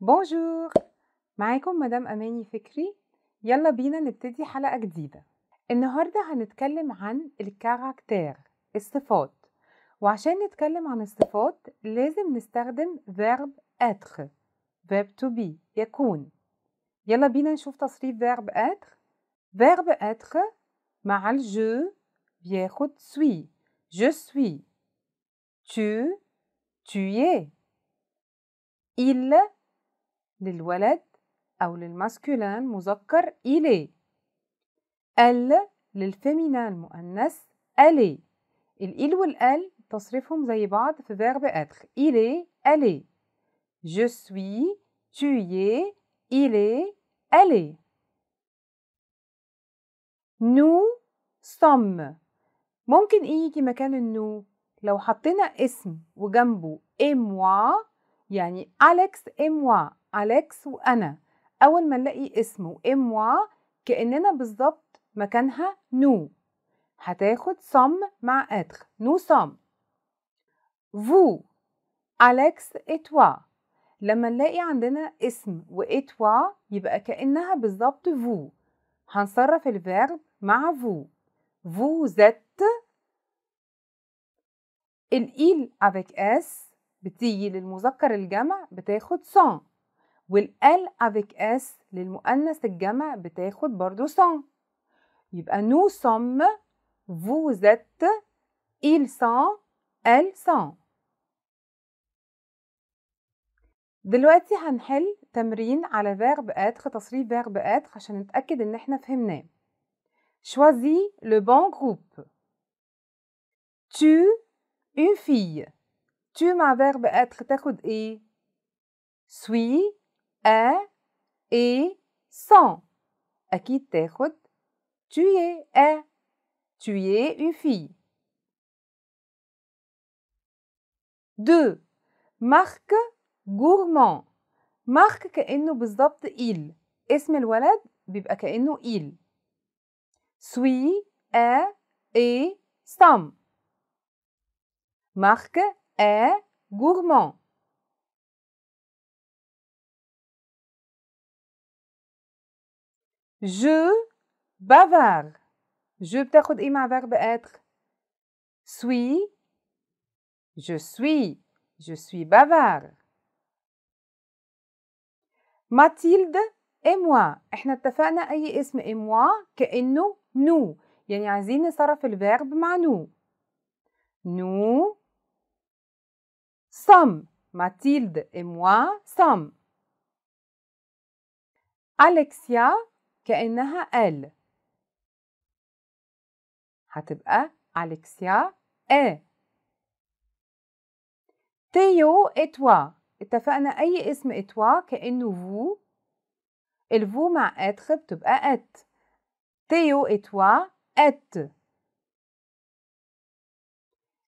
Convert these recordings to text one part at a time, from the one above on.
بونجور معاكم مدام أماني فكري يلا بينا نبتدي حلقة جديدة النهاردة هنتكلم عن الكاركتير الصفات وعشان نتكلم عن الصفات لازم نستخدم verb être verb to be يكون يلا بينا نشوف تصريف verb être verb être مع الجو بياخد سوي je suis tu tu es il للولد أو للماسكولان مذكر إلي ال للفيمينان مؤنث ألي الإل والأل تصريفهم زي بعض في فيرب أتخ إلي ألي je suis tu es il est allé nous sommes ممكن إيه يجي مكان النو لو حطينا اسم وجنبه et moi يعني أليكس et moi أليكس وأنا أول ما نلاقي اسمه إم وا كأننا بالظبط مكانها نو هتاخد صم مع أدخ نو صم فو أليكس إتوا لما نلاقي عندنا اسم وإتوا يبقى كأنها بالظبط فو هنصرف الفيرب مع فو فو زت الإيل افيك اس بتيجي للمذكر الجمع بتاخد سون والال افيك اس للمؤنث الجمع بتاخد برضو سون يبقى نو سوم فو زت ils سون ال سون دلوقتي هنحل تمرين على فيرب اتر تصريف فيرب اتر عشان نتأكد ان احنا فهمناه شوزي لو بون جروب tu une fille tu مع verbe être تاخد ايه suis أ إي سان أكيد تاخد tu es أ tu es une fille دو مارك غورمان مارك كأنه بالضبط إيل اسم الولد بيبقى كأنه إيل سوي أ إي سام مارك أ غورمان Je bavard Je بتاخد ايه مع verbe être Suis. Je suis. Je suis bavard. Mathilde et moi. احنا اتفقنا اي اسم et moi كأنه nous. يعني عايزين نصرف verbe مع nous. Nous sommes. Mathilde et moi sommes. Alexia كأنها ال هتبقى أليكسيا إيه تيو إتوا اتفقنا أي اسم إتوا كأنه فو الفو مع إتخ بتبقى إت تيو إتوا إت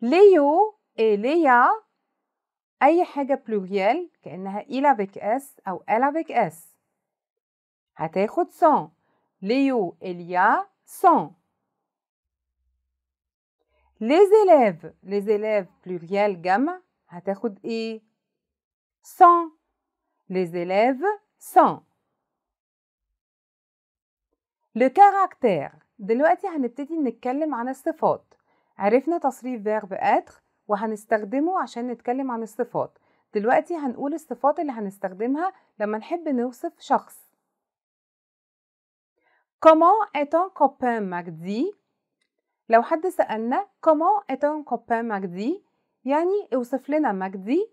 ليو إليا أي حاجة بلوريال كأنها e إلى بك إس أو إلا بك إس هتاخد 100 ليو إليا 100 Les élèves, les élèves pluriel جمع هتاخد ايه؟ 100 Les élèves 100 Le caractère دلوقتي هنبتدي نتكلم عن الصفات عرفنا تصريف verb être وهنستخدمه عشان نتكلم عن الصفات دلوقتي هنقول الصفات اللي هنستخدمها لما نحب نوصف شخص Comment est ton copain Magdi? لو حد سألنا comment est ton copain Magdi يعني اوصف لنا مجدي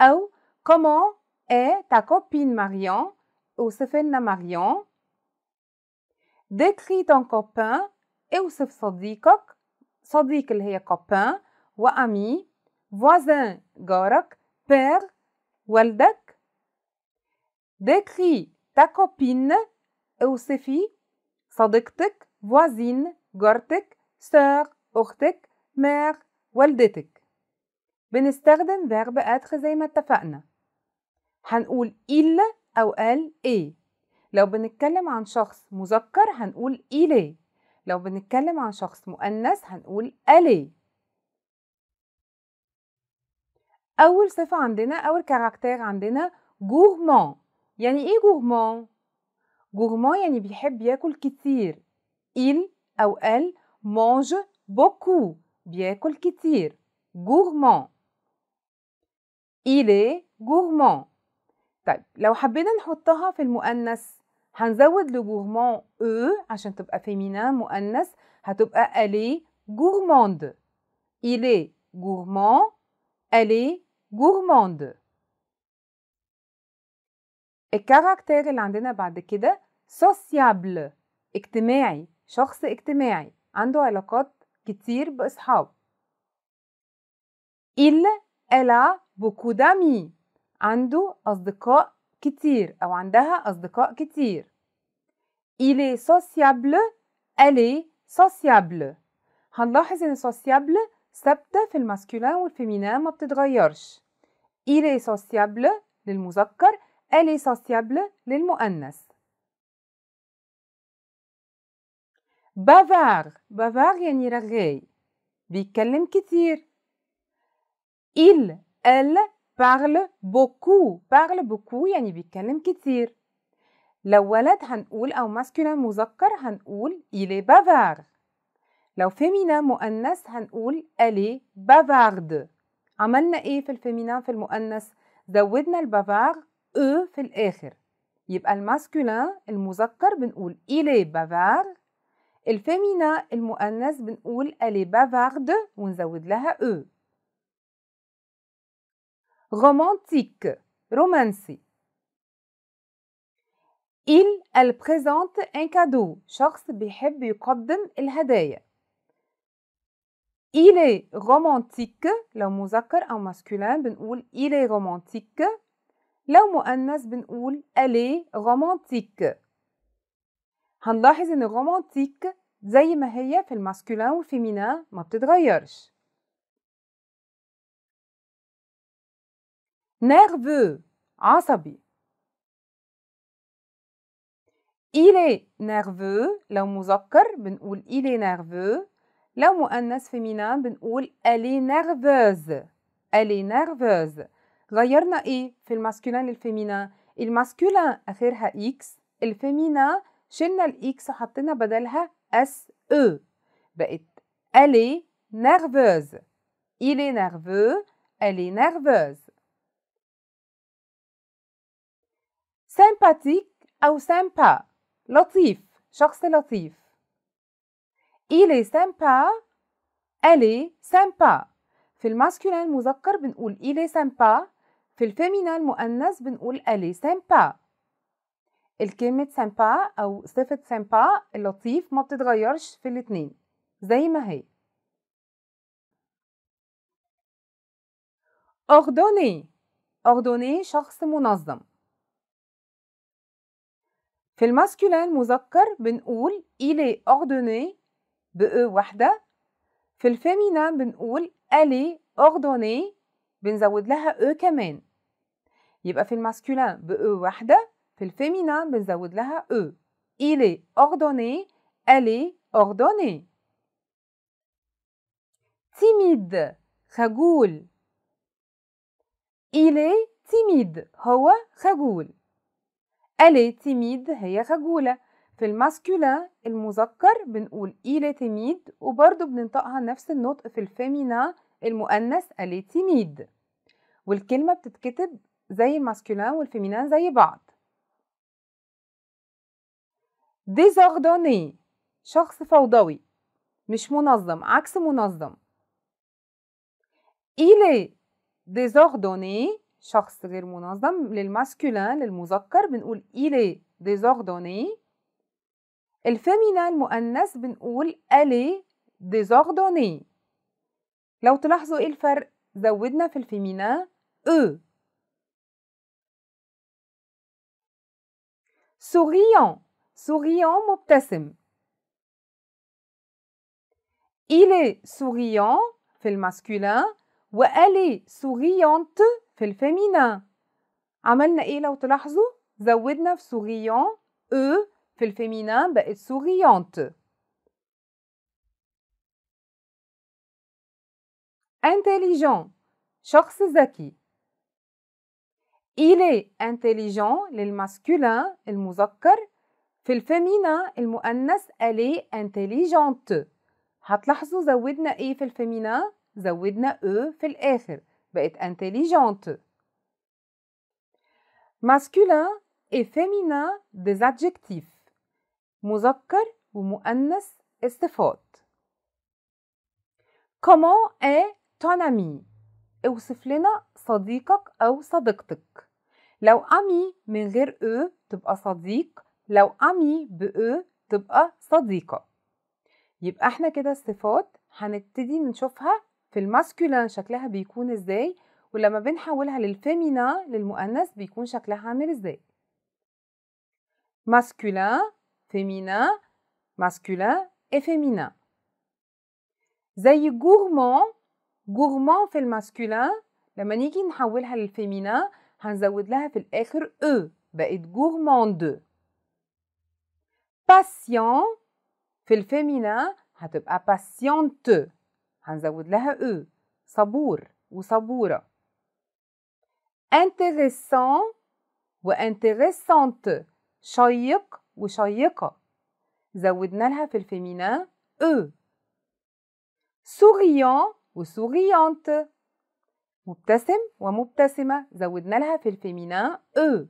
أو comment est ta copine Marion؟ اوصف لنا Marion décris ton copain اوصف صديقك صديق اللي هي copain وأمي voisin جارك père والدك décris ta copine اوصفي صديقتك فوازين جارتك سير أختك مير والدتك بنستخدم فيرب اتخ زي ما اتفقنا هنقول إلا أو قال إيه لو بنتكلم عن شخص مذكر هنقول إليه لو بنتكلم عن شخص مؤنث هنقول أليه أول صفة عندنا أول كاركتير عندنا gourmand يعني إيه gourmand gourmand يعني بيحب ياكل كتير il أو elle mange beaucoup بياكل كتير gourmand il est gourmand طيب لو حبينا نحطها في المؤنث هنزود لجورمان او عشان تبقى فيمينا مؤنث هتبقى الي gourmande il est gourmand elle est gourmande الكاركتير اللي عندنا بعد كده sociable اجتماعي شخص اجتماعي عنده علاقات كتير بأصحاب il ألا a beaucoup d'amis عنده أصدقاء كتير أو عندها أصدقاء كتير إلي سوسيابل sociable سوسيابل sociable هنلاحظ إن sociable ثابتة في الماسكولان والفيمينان ما بتتغيرش il سوسيابل sociable للمذكر ألي سوسيابل sociable للمؤنث بافار بافار يعني رغاي بيتكلم كثير il elle parle beaucoup parle beaucoup يعني بيتكلم كثير لو ولد هنقول أو masculine مذكر هنقول il est bavard لو فيمينا مؤنث هنقول elle est عملنا إيه في الفيمينا في المؤنث زودنا البافار أ في الآخر يبقى الماسكولين المذكر بنقول il est bavard الفامينا المؤنث بنقول الي بافارد ونزود لها او رومانتيك رومانسي il elle présente un cadeau شخص بيحب يقدم الهدايا il est romantique لو مذكر أو masculin بنقول il est romantique لو مؤنث بنقول elle est romantique هنلاحظ ان الرومانتيك زي ما هي في الماسكولين والفيمينان ما بتتغيرش نيرفو عصبي إيلي نيرفو لو مذكر بنقول إيلي نيرفو لو مؤنث فيمينان بنقول ألي نيرفوز ألي نيرفوز غيرنا ايه في الماسكولين للفيمينان الماسكولين اخرها اكس الفيمينان شلنا الاكس وحطينا بدلها اس او بقت الي نرفوز إلي est ألي elle est او سامبا لطيف شخص لطيف إلي est ألي سيمبا في الماسكولين المذكر بنقول إلي سيمبا في الفيمينال المؤنث بنقول ألي سيمبا الكلمة سامبا أو صفة سامبا اللطيف ما بتتغيرش في الاتنين زي ما هي أغدوني أغدوني شخص منظم في الماسكولين مذكر بنقول إلي أغدوني بأ واحدة في الفيمينان بنقول ألي أغدوني بنزود لها أو كمان يبقى في الماسكولين بأ واحدة في الفيمينا بنزود لها او e. il est ordonné elle est ordonnée timide خجول il est timide هو خجول elle est timide هي خجولة في الماسكولا المذكر بنقول il est timide وبرضه بننطقها نفس النطق في الفيمينا المؤنث elle est timide والكلمة بتتكتب زي الماسكولان والفيمينان زي بعض ديزوردوني شخص فوضوي مش منظم عكس منظم إلي ديزوردوني شخص غير منظم للماسكولين للمذكر بنقول إلي ديزوردوني الفيمينا المؤنث بنقول ألي ديزوردوني لو تلاحظوا إيه الفرق زودنا في الفيمينا أو سوريون souriant مبتسم Il est souriant في الماسكولين و elle est souriante في الفيمينين عملنا ايه لو تلاحظوا زودنا في souriant e في الفيمينين بقت souriante intelligent شخص ذكي Il est intelligent للماسكولين المذكر في الفيمينا المؤنث الي انتليجنت هتلاحظوا زودنا ايه في الفيمينا زودنا او في الاخر بقت انتليجنت ماسكولين et féminin des adjectifs مذكر ومؤنث الصفات comment est ton ami اوصف لنا صديقك او صديقتك لو امي من غير او تبقى صديق لو أمي بأ تبقى صديقة يبقى احنا كده الصفات هنبتدي نشوفها في الماسكولين شكلها بيكون ازاي ولما بنحولها للفيمينا للمؤنث بيكون شكلها عامل ازاي ماسكولين فيمينا ماسكولين افيمينا زي جورمون جورمون في الماسكولين لما نيجي نحولها للفيمينا هنزود لها في الاخر او بقت جورمون دو patient في الفيمينا هتبقى patiente هنزود لها او e، صبور وصبورة intéressant وintéressante شيق وشيقة زودنا لها في الفيمينا او e. souriant وsouriante مبتسم ومبتسمة زودنا لها في الفيمينا او e.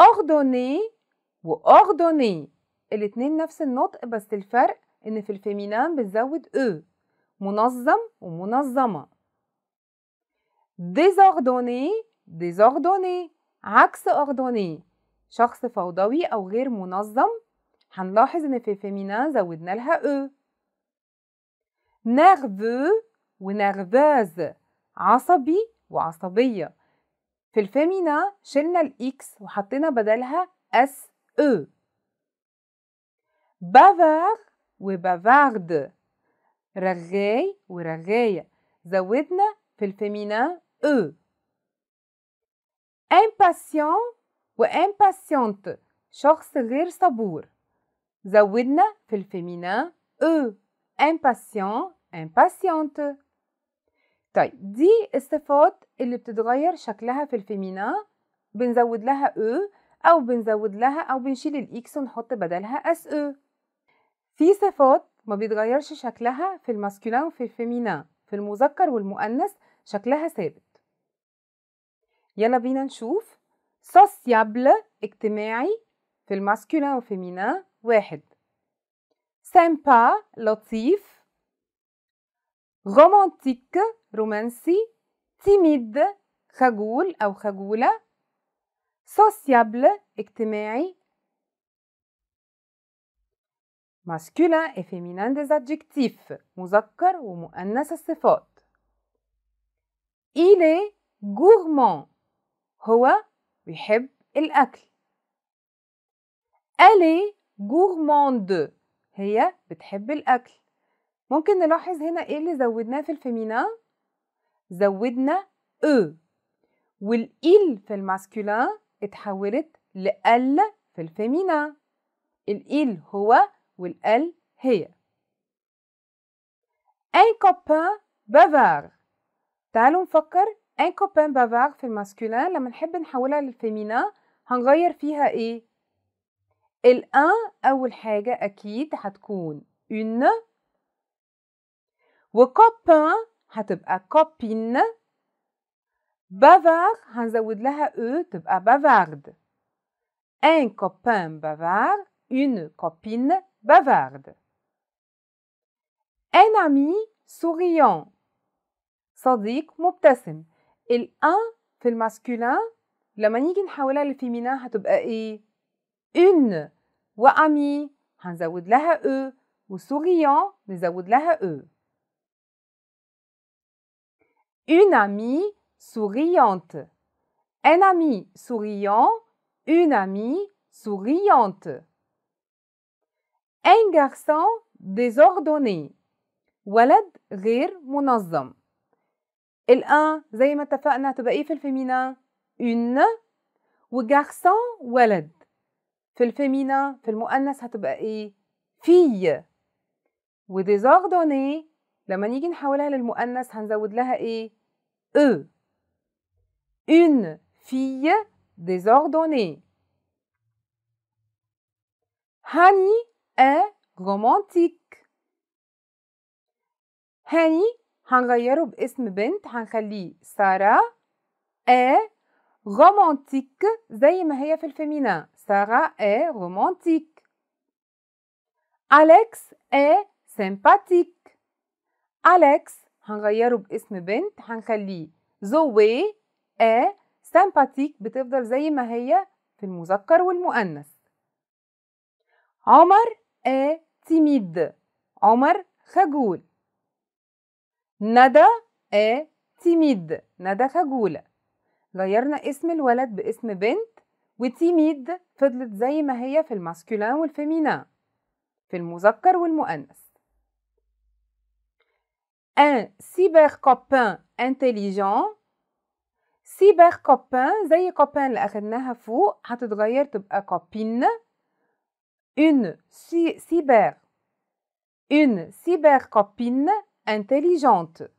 ordonner وأغضني الاتنين نفس النطق بس الفرق إن في الفيمينان بنزود أو منظم ومنظمة ديزاردوني ديزاردوني عكس اردوني شخص فوضوي أو غير منظم هنلاحظ إن في الفيمينان زودنا لها أو نيرفو ونيرفاز عصبي وعصبية في الفيمينا شلنا الإكس وحطينا بدلها أس أو بافار رغي رغاي ورغاية زودنا في الفيمينان Impatient امباسيون impatiente. شخص غير صبور زودنا في الفيمينان e. امباسيون امباسيونت طيب دي الصفات اللي بتتغير شكلها في الفيمينا بنزود لها e أو بنزود لها أو بنشيل الإكس ونحط بدلها أس أو e. في صفات ما بيتغيرش شكلها في الماسكولين وفي الفيمينا في المذكر والمؤنث شكلها ثابت يلا بينا نشوف سوسيابل اجتماعي في الماسكولين وفيمينان واحد سامبا لطيف رومانتيك رومانسي تيميد خجول أو خجولة sociable اجتماعي masculin et féminin des adjectifs مذكر ومؤنث الصفات il est gourmand هو بيحب الأكل elle est gourmande هي بتحب الأكل ممكن نلاحظ هنا ايه اللي زودناه في الفيمينان زودنا او e. والإل في الماسكولان اتحولت لال في الفيمينا الإل هو والال هي un copain bavard تعالوا نفكر un copain bavard في الماسكولين لما نحب نحولها للفيمينا هنغير فيها ايه الان اول حاجه اكيد هتكون une وكوبان هتبقى كوبين بافار هنزود لها او تبقى بافارد un copain بافار une copine بافارد un ami souriant صديق مبتسم الان في الماسكولين لما نيجي نحولها للفيمينان هتبقى ايه une وامي هنزود لها او وسوريون نزود لها او une amie souriante. Un ami souriant, une amie souriante. Un garçon désordonné. ولد غير منظم. الآن زي ما اتفقنا تبقى إيه في الفيمينا؟ إن وجارسون ولد. في الفيمينا في المؤنث هتبقى إيه؟ في. وديزوردوني لما نيجي نحولها للمؤنث هنزود لها إيه؟ أو e. une fille désordonnée. Hani est romantique. هاني هنغيره باسم بنت هنخليه سارة ا رومانتيك زي ما هي في الفيمينا سارة ا رومانتيك أليكس ا سيمباتيك أليكس هنغيره باسم بنت هنخليه زوي آ سامباتيك بتفضل زي ما هي في المذكر والمؤنث عمر آ تيميد عمر خجول ندى آ تيميد ندى خجولة غيرنا اسم الولد باسم بنت وتيميد فضلت زي ما هي في الماسكولان والفيمينا في المذكر والمؤنث un سيبر copain intelligent سي باغ كوبان زي كوبان اللي اخدناها فوق هتتغير تبقى كوبين une سي cyber une cyber copine intelligente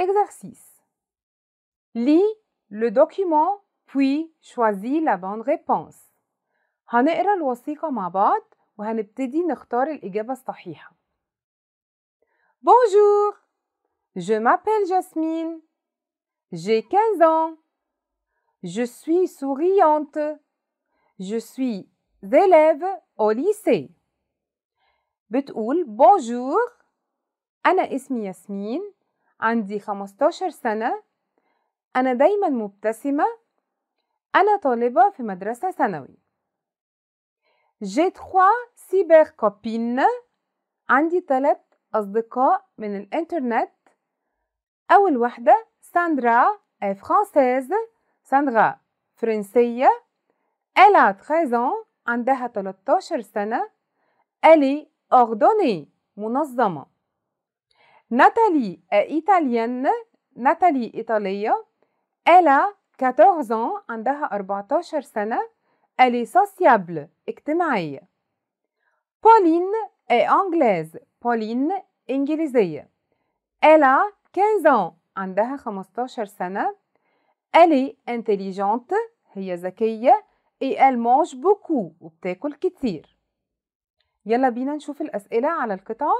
exercice لي لو دوكيومون بوي شوازي لا بون ريبونس هنقرا الوثيقه مع بعض وهنبتدي نختار الاجابه الصحيحه بونجور Je m'appelle Jasmine. J'ai 15 ans. Je suis souriante. Je suis élève au lycée. بتقول بونجور أنا اسمي ياسمين. عندي 15 سنة. أنا دايما مبتسمة. أنا طالبة في مدرسة ثانوي. J'ai trois cybercopines. عندي ثلاث أصدقاء من الإنترنت. أول واحدة ساندرا فرانسيز ساندرا فرنسية إلا a 13 ans عندها 13 سنة ألي est منظمة ناتالي إيطاليان ناتالي إيطالية إلا a 14 ans عندها 14 سنة ألي سوسيابل اجتماعية بولين إي أنجليز بولين إنجليزية إلا كانزان عندها خمستاشر سنة ألي انتليجنت هي ذكية اي ال المونج بوكو وبتاكل كتير يلا بينا نشوف الأسئلة على القطعة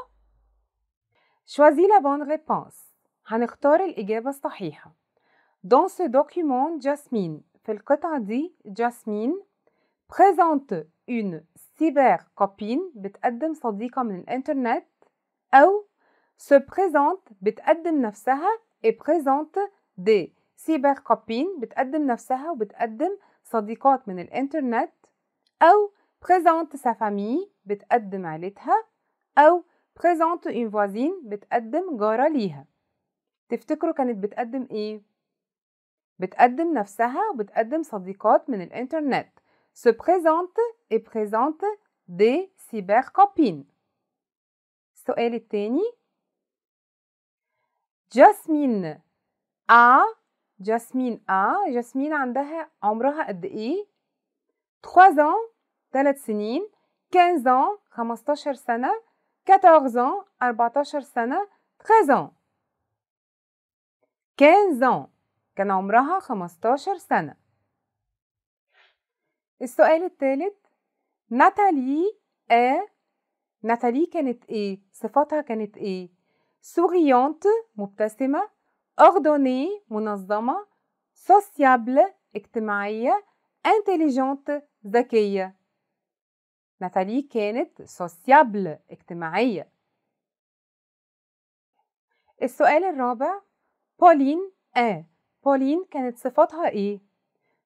شوازي لا بون ريبونس هنختار الإجابة الصحيحة دون سو دوكيومون جاسمين في القطعة دي جاسمين بريزونت اون سيبر كوبين بتقدم صديقة من الإنترنت أو se présente بتقدم نفسها et présente des cyber copines بتقدم نفسها وبتقدم صديقات من الانترنت أو présente sa famille بتقدم عائلتها أو présente une voisine بتقدم جارة ليها تفتكروا كانت بتقدم إيه؟ بتقدم نفسها وبتقدم صديقات من الانترنت se présente et présente des cyber cybercopines السؤال التاني جاسمين أ جاسمين أ جاسمين عندها عمرها قد إيه؟ 3 ans ثلاث سنين 15 ans 15 سنة 14 ans 14 سنة 13 ans 15 ans كان عمرها 15 سنة السؤال الثالث ناتالي آ ناتالي كانت ايه صفاتها كانت ايه souriante مبتسمة ordonnée منظمة sociable اجتماعية intelligente ذكية نتالي كانت sociable اجتماعية السؤال الرابع بولين آه بولين كانت صفاتها إيه؟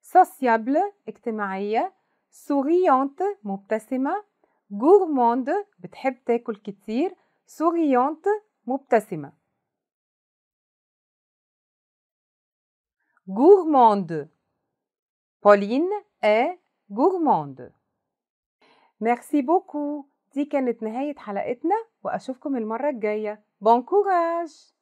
sociable اجتماعية souriante مبتسمة gourmande بتحب تاكل كتير souriante مبتسمة gourmande بولين ا gourmande ميرسي بوكو دي كانت نهاية حلقتنا وأشوفكم المرة الجاية بون كوراج